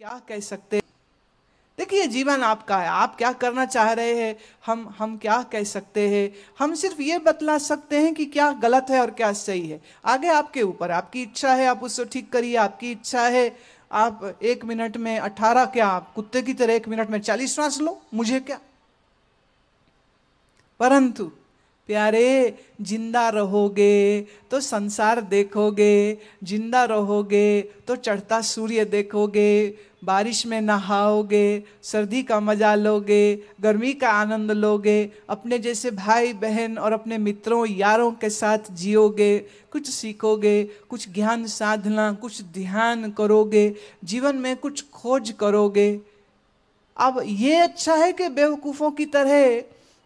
क्या कह सकते देखिए जीवन आपका है आप क्या करना चाह रहे हैं हम हम क्या कह सकते हैं हम सिर्फ ये बतला सकते हैं कि क्या गलत है और क्या सही है आगे आपके ऊपर आपकी इच्छा है आप उसको ठीक करिए आपकी इच्छा है आप एक मिनट में अठारह क्या आप कुत्ते की तरह एक मिनट में चालीस सांस लो मुझे क्या परंतु प्यारे जिंदा रहोगे तो संसार देखोगे जिंदा रहोगे तो चढ़ता सूर्य देखोगे बारिश में नहाओगे सर्दी का मज़ा लोगे गर्मी का आनंद लोगे अपने जैसे भाई बहन और अपने मित्रों यारों के साथ जियोगे कुछ सीखोगे कुछ ज्ञान साधना कुछ ध्यान करोगे जीवन में कुछ खोज करोगे अब ये अच्छा है कि बेवकूफ़ों की तरह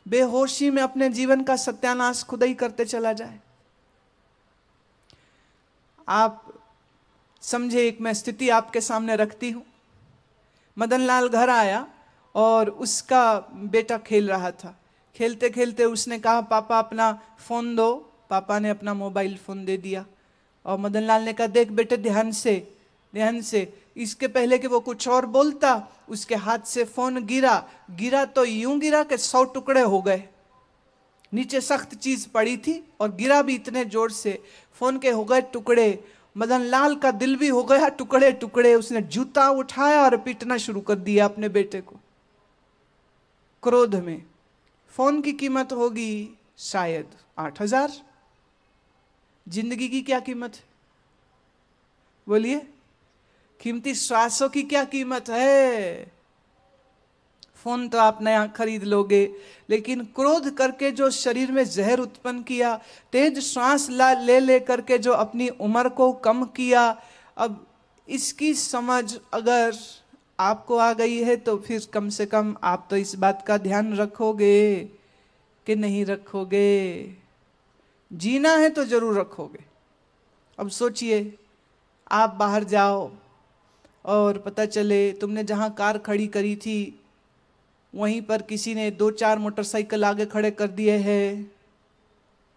बेहोशी में अपने जीवन का सत्यानाश खुद ही करते चला जाए आप समझे एक मैं स्थिति आपके सामने रखती हूं मदन लाल घर आया और उसका बेटा खेल रहा था खेलते खेलते उसने कहा पापा अपना फ़ोन दो पापा ने अपना मोबाइल फ़ोन दे दिया और मदन लाल ने कहा देख बेटे ध्यान से ध्यान से इसके पहले कि वो कुछ और बोलता उसके हाथ से फोन गिरा गिरा तो यूं गिरा कि सौ टुकड़े हो गए नीचे सख्त चीज पड़ी थी और गिरा भी इतने जोर से फोन के हो गए टुकड़े मदन लाल का दिल भी हो गया टुकड़े टुकड़े उसने जूता उठाया और पीटना शुरू कर दिया अपने बेटे को क्रोध में फोन की कीमत होगी शायद आठ हजार जिंदगी की क्या कीमत बोलिए कीमती श्वासों की क्या कीमत है फोन तो आप नया खरीद लोगे लेकिन क्रोध करके जो शरीर में जहर उत्पन्न किया तेज श्वास ला ले ले करके जो अपनी उम्र को कम किया अब इसकी समझ अगर आपको आ गई है तो फिर कम से कम आप तो इस बात का ध्यान रखोगे कि नहीं रखोगे जीना है तो जरूर रखोगे अब सोचिए आप बाहर जाओ और पता चले तुमने जहाँ कार खड़ी करी थी वहीं पर किसी ने दो चार मोटरसाइकिल आगे खड़े कर दिए हैं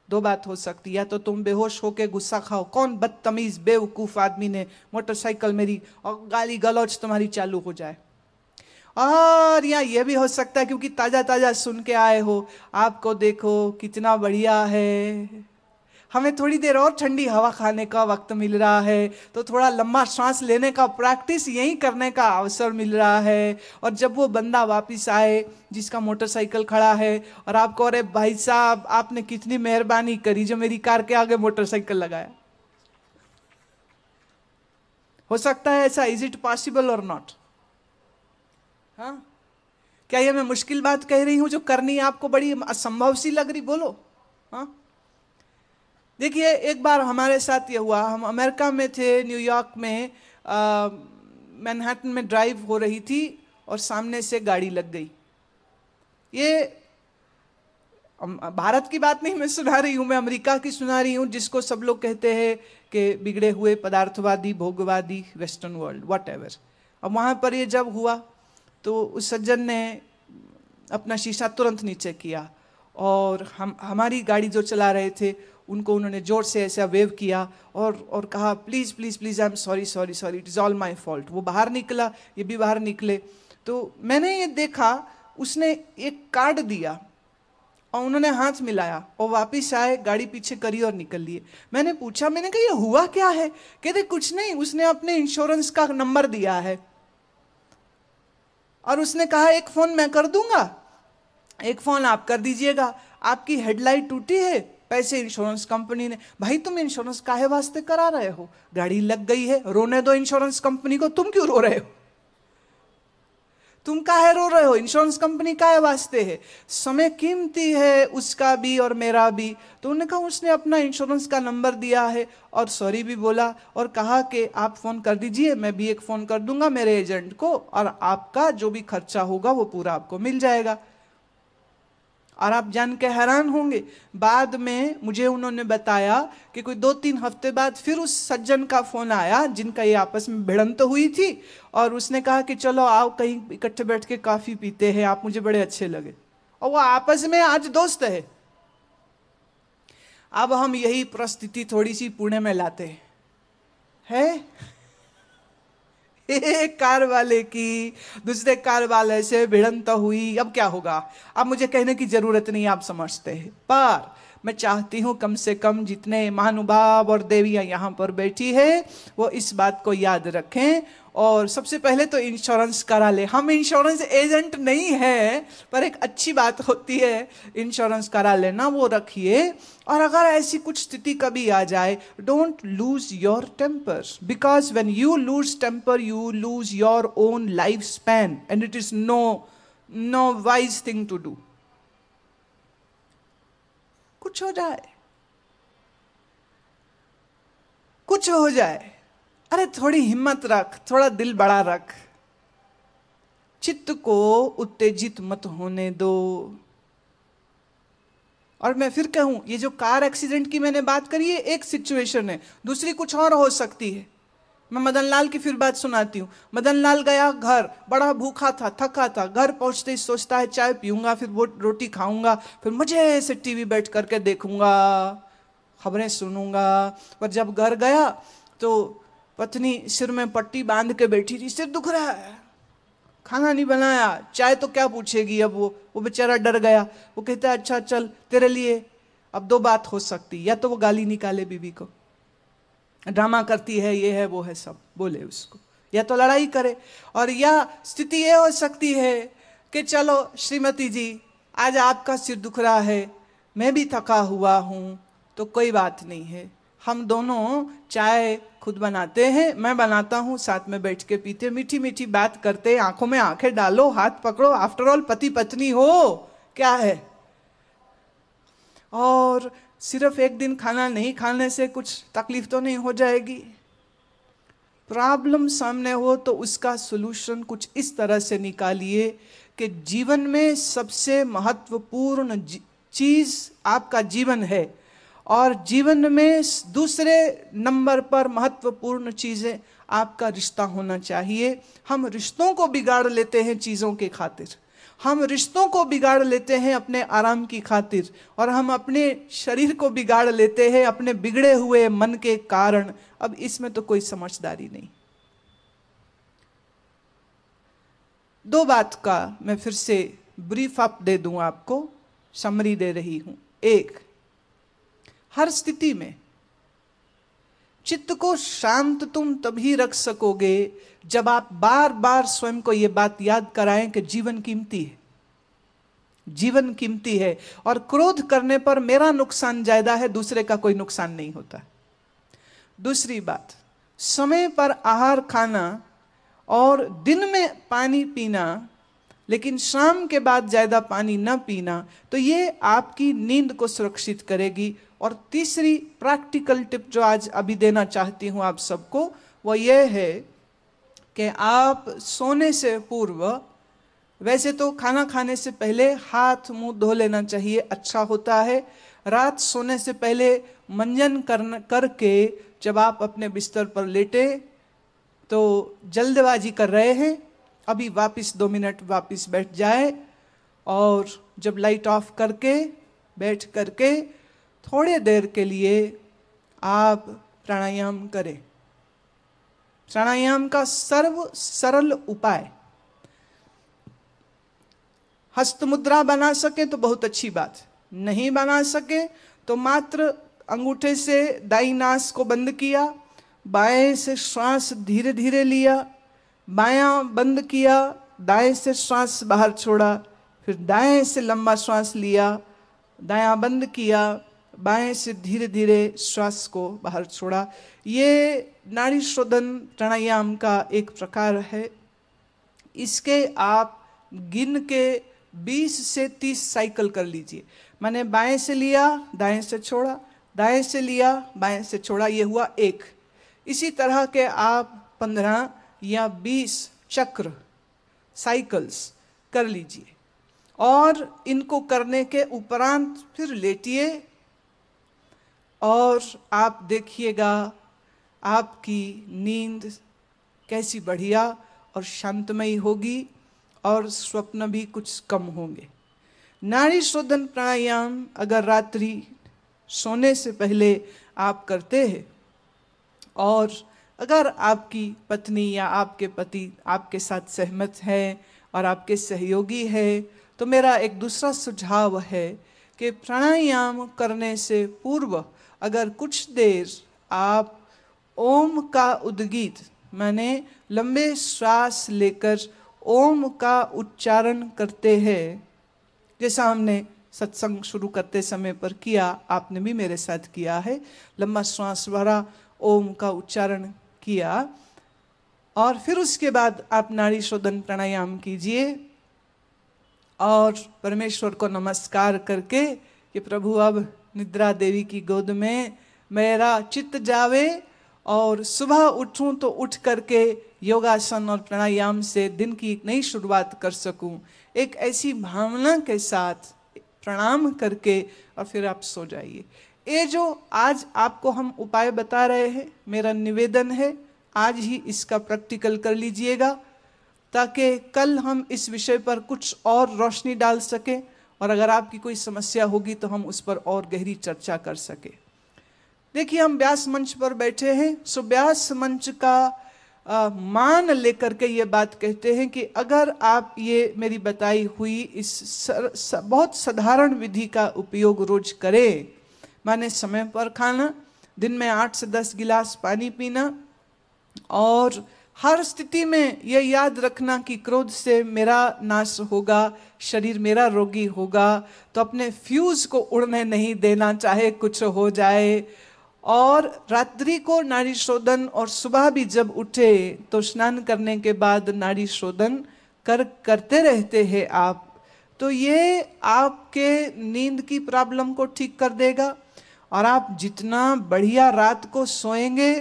दो बात हो सकती या तो तुम बेहोश होके गुस्सा खाओ कौन बदतमीज बेवकूफ आदमी ने मोटरसाइकिल मेरी और गाली गलौच तुम्हारी चालू हो जाए और या ये भी हो सकता है क्योंकि ताज़ा ताज़ा सुन के आए हो आपको देखो कितना बढ़िया है हमें थोड़ी देर और ठंडी हवा खाने का वक्त मिल रहा है तो थोड़ा लंबा सांस लेने का प्रैक्टिस यहीं करने का अवसर मिल रहा है और जब वो बंदा वापस आए जिसका मोटरसाइकिल खड़ा है और आपको अरे भाई साहब आपने कितनी मेहरबानी करी जो मेरी कार के आगे मोटरसाइकिल लगाया हो सकता है ऐसा इज इट पॉसिबल और नॉट हाँ क्या ये मैं मुश्किल बात कह रही हूं जो करनी आपको बड़ी असंभव सी लग रही बोलो हाँ देखिए एक बार हमारे साथ ये हुआ हम अमेरिका में थे न्यूयॉर्क में मैनहट्टन में ड्राइव हो रही थी और सामने से गाड़ी लग गई ये भारत की बात नहीं मैं सुना रही हूँ मैं अमेरिका की सुना रही हूँ जिसको सब लोग कहते हैं कि बिगड़े हुए पदार्थवादी भोगवादी वेस्टर्न वर्ल्ड वट अब वहाँ पर ये जब हुआ तो उस सज्जन ने अपना शीशा तुरंत नीचे किया और हम हमारी गाड़ी जो चला रहे थे उनको उन्होंने जोर से ऐसा वेव किया और और कहा please please please I am sorry sorry sorry it is all my fault वो बाहर निकला ये भी बाहर निकले तो मैंने ये देखा उसने एक कार्ड दिया और उन्होंने हाथ मिलाया और वापिस आए गाड़ी पीछे करी और निकल लिए मैंने पूछा मैंने कहा ये हुआ क्या है कहते कुछ नहीं उसने अपने इंश्योरेंस का नंबर दिया है और उसने कहा एक फ़ोन मैं कर दूंगा एक फ़ोन आप कर दीजिएगा आपकी हेडलाइट टूटी है पैसे इंश्योरेंस कंपनी ने भाई तुम इंश्योरेंस काहे वास्ते करा रहे हो गाड़ी लग गई है रोने दो इंश्योरेंस कंपनी को तुम क्यों रो रहे हो तुम काहे रो रहे हो इंश्योरेंस कंपनी काहे वास्ते है समय कीमती है उसका भी और मेरा भी तो उन्होंने कहा उसने अपना इंश्योरेंस का नंबर दिया है और सॉरी भी बोला और कहा कि आप फ़ोन कर दीजिए मैं भी एक फ़ोन कर दूंगा मेरे एजेंट को और आपका जो भी खर्चा होगा वो पूरा आपको मिल जाएगा और आप जान के हैरान होंगे बाद में मुझे उन्होंने बताया कि कोई दो तीन हफ्ते बाद फिर उस सज्जन का फोन आया जिनका ये आपस में भिड़ंत तो हुई थी और उसने कहा कि चलो आओ कहीं इकट्ठे बैठ के काफ़ी पीते हैं आप मुझे बड़े अच्छे लगे और वो आपस में आज दोस्त है अब हम यही परिस्थिति थोड़ी सी पुणे में लाते हैं है? एक कार वाले की दूसरे कार वाले से भिड़ंत हुई अब क्या होगा अब मुझे कहने की जरूरत नहीं आप समझते हैं पर मैं चाहती हूँ कम से कम जितने महानुभाव और देवियाँ यहाँ पर बैठी है वो इस बात को याद रखें और सबसे पहले तो इंश्योरेंस करा ले हम इंश्योरेंस एजेंट नहीं है पर एक अच्छी बात होती है इंश्योरेंस करा लेना वो रखिए और अगर ऐसी कुछ स्थिति कभी आ जाए don't lose your temper because when you lose temper you lose your own life span and it is no no wise thing to do कुछ हो जाए कुछ हो जाए अरे थोड़ी हिम्मत रख थोड़ा दिल बड़ा रख चित्त को उत्तेजित मत होने दो और मैं फिर कहूं ये जो कार एक्सीडेंट की मैंने बात करी है एक सिचुएशन है दूसरी कुछ और हो सकती है मैं मदन लाल की फिर बात सुनाती हूँ मदन लाल गया घर बड़ा भूखा था थका था घर पहुँचते ही सोचता है चाय पीऊँगा फिर वो रोटी खाऊंगा फिर मज़े से टीवी बैठ करके देखूंगा खबरें सुनूंगा पर जब घर गया तो पत्नी सिर में पट्टी बांध के बैठी थी सिर दुख रहा है खाना नहीं बनाया चाय तो क्या पूछेगी अब वो वो बेचारा डर गया वो कहता है अच्छा चल तेरे लिए अब दो बात हो सकती या तो वो गाली निकाले बीबी को ड्रामा करती है ये है वो है सब बोले उसको या तो लड़ाई करे और यह स्थिति यह हो सकती है कि चलो श्रीमती जी आज आपका सिर दुख रहा है मैं भी थका हुआ हूँ तो कोई बात नहीं है हम दोनों चाय खुद बनाते हैं मैं बनाता हूँ साथ में बैठ के पीते मीठी मीठी बात करते आंखों में आंखें डालो हाथ पकड़ो आफ्टर ऑल पति पत्नी हो क्या है और सिर्फ एक दिन खाना नहीं खाने से कुछ तकलीफ तो नहीं हो जाएगी प्रॉब्लम सामने हो तो उसका सोल्यूशन कुछ इस तरह से निकालिए कि जीवन में सबसे महत्वपूर्ण चीज़ आपका जीवन है और जीवन में दूसरे नंबर पर महत्वपूर्ण चीज़ें आपका रिश्ता होना चाहिए हम रिश्तों को बिगाड़ लेते हैं चीज़ों के खातिर हम रिश्तों को बिगाड़ लेते हैं अपने आराम की खातिर और हम अपने शरीर को बिगाड़ लेते हैं अपने बिगड़े हुए मन के कारण अब इसमें तो कोई समझदारी नहीं दो बात का मैं फिर से ब्रीफ अप दे दूं आपको समरी दे रही हूं एक हर स्थिति में चित्त को शांत तुम तभी रख सकोगे जब आप बार बार स्वयं को यह बात याद कराएं कि जीवन कीमती है जीवन कीमती है और क्रोध करने पर मेरा नुकसान ज्यादा है दूसरे का कोई नुकसान नहीं होता दूसरी बात समय पर आहार खाना और दिन में पानी पीना लेकिन शाम के बाद ज़्यादा पानी न पीना तो ये आपकी नींद को सुरक्षित करेगी और तीसरी प्रैक्टिकल टिप जो आज अभी देना चाहती हूँ आप सबको वो ये है कि आप सोने से पूर्व वैसे तो खाना खाने से पहले हाथ मुंह धो लेना चाहिए अच्छा होता है रात सोने से पहले मंजन कर करके जब आप अपने बिस्तर पर लेटे तो जल्दबाजी कर रहे हैं अभी वापस दो मिनट वापस बैठ जाए और जब लाइट ऑफ करके बैठ करके थोड़े देर के लिए आप प्राणायाम करें प्राणायाम का सर्व सरल उपाय हस्त मुद्रा बना सके तो बहुत अच्छी बात नहीं बना सके तो मात्र अंगूठे से दाई नास को बंद किया बाएं से श्वास धीरे धीरे लिया बाया बंद किया दाएं से श्वास बाहर छोड़ा फिर दाएं से लंबा श्वास लिया दाया बंद किया बाएं से धीरे धीरे श्वास को बाहर छोड़ा ये नाड़ी शोधन प्राणायाम का एक प्रकार है इसके आप गिन के 20 से 30 साइकिल कर लीजिए मैंने बाएं से लिया दाएं से छोड़ा दाएं से लिया बाएं से छोड़ा ये हुआ एक इसी तरह के आप पंद्रह या बीस चक्र साइकल्स कर लीजिए और इनको करने के उपरांत फिर लेटिए और आप देखिएगा आपकी नींद कैसी बढ़िया और शांतमयी होगी और स्वप्न भी कुछ कम होंगे नाड़ी शोधन प्राणायाम अगर रात्रि सोने से पहले आप करते हैं और अगर आपकी पत्नी या आपके पति आपके साथ सहमत हैं और आपके सहयोगी है तो मेरा एक दूसरा सुझाव है कि प्राणायाम करने से पूर्व अगर कुछ देर आप ओम का उद्गीत माने लंबे श्वास लेकर ओम का उच्चारण करते हैं जैसा हमने सत्संग शुरू करते समय पर किया आपने भी मेरे साथ किया है लंबा श्वास भरा ओम का उच्चारण किया और फिर उसके बाद आप नारी शोधन प्राणायाम कीजिए और परमेश्वर को नमस्कार करके कि प्रभु अब निद्रा देवी की गोद में मेरा चित्त जावे और सुबह उठूं तो उठ करके योगासन और प्राणायाम से दिन की एक नई शुरुआत कर सकूं एक ऐसी भावना के साथ प्रणाम करके और फिर आप सो जाइए ये जो आज आपको हम उपाय बता रहे हैं मेरा निवेदन है आज ही इसका प्रैक्टिकल कर लीजिएगा ताकि कल हम इस विषय पर कुछ और रोशनी डाल सकें और अगर आपकी कोई समस्या होगी तो हम उस पर और गहरी चर्चा कर सके देखिए हम व्यास मंच पर बैठे हैं सो व्यास मंच का आ, मान लेकर के ये बात कहते हैं कि अगर आप ये मेरी बताई हुई इस सर, स, बहुत साधारण विधि का उपयोग रोज करें माने समय पर खाना दिन में आठ से दस गिलास पानी पीना और हर स्थिति में यह याद रखना कि क्रोध से मेरा नाश होगा शरीर मेरा रोगी होगा तो अपने फ्यूज को उड़ने नहीं देना चाहे कुछ हो जाए और रात्रि को नाड़ी शोधन और सुबह भी जब उठे तो स्नान करने के बाद नाड़ी शोधन कर करते रहते हैं आप तो ये आपके नींद की प्रॉब्लम को ठीक कर देगा और आप जितना बढ़िया रात को सोएंगे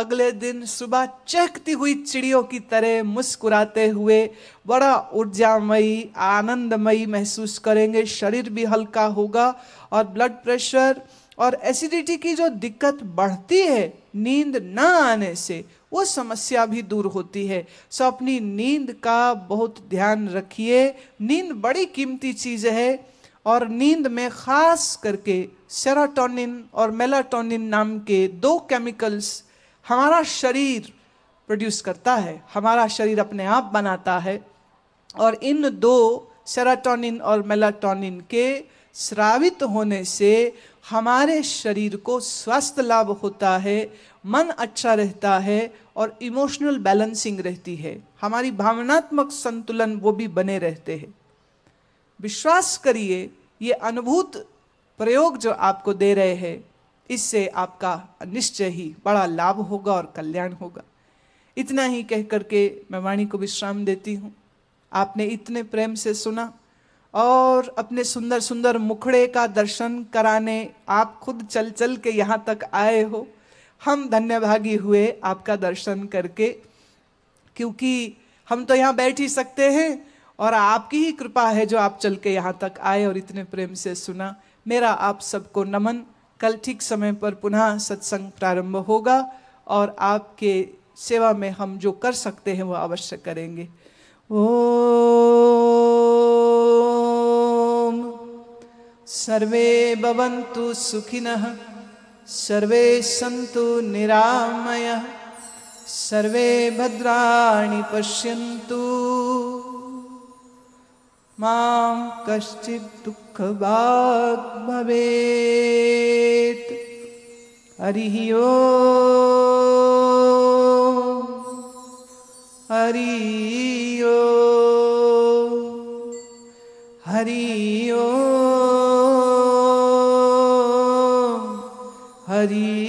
अगले दिन सुबह चहकती हुई चिड़ियों की तरह मुस्कुराते हुए बड़ा ऊर्जामयी आनंदमयी महसूस करेंगे शरीर भी हल्का होगा और ब्लड प्रेशर और एसिडिटी की जो दिक्कत बढ़ती है नींद ना आने से वो समस्या भी दूर होती है सो अपनी नींद का बहुत ध्यान रखिए नींद बड़ी कीमती चीज़ है और नींद में ख़ास करके सेराटोनिन और मेलाटोनिन नाम के दो केमिकल्स हमारा शरीर प्रोड्यूस करता है हमारा शरीर अपने आप बनाता है और इन दो सेराटोनिन और मेलाटोनिन के श्रावित होने से हमारे शरीर को स्वास्थ्य लाभ होता है मन अच्छा रहता है और इमोशनल बैलेंसिंग रहती है हमारी भावनात्मक संतुलन वो भी बने रहते हैं विश्वास करिए ये अनुभूत प्रयोग जो आपको दे रहे हैं इससे आपका निश्चय ही बड़ा लाभ होगा और कल्याण होगा इतना ही कह करके मैं वाणी को विश्राम देती हूँ आपने इतने प्रेम से सुना और अपने सुंदर सुंदर मुखड़े का दर्शन कराने आप खुद चल चल के यहाँ तक आए हो हम धन्यभागी हुए आपका दर्शन करके क्योंकि हम तो यहाँ बैठ ही सकते हैं और आपकी ही कृपा है जो आप चल के यहाँ तक आए और इतने प्रेम से सुना मेरा आप सबको नमन कल ठीक समय पर पुनः सत्संग प्रारंभ होगा और आपके सेवा में हम जो कर सकते हैं वो अवश्य करेंगे ओ सर्वे बवंतु सुखिन सर्वे सन्तु निरामय सर्वे भद्राणि पश्यन्तु मां कश्चित् दुःखभाग् भवेत् हरिः ओ हरि ओ हरि ओ हरि